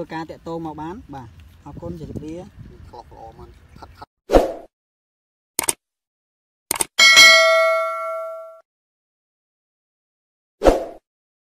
ធ្វើការតាក់ទងមកបាន បាទអរគុណជម្រាបលាខុសល្អមែនផាត់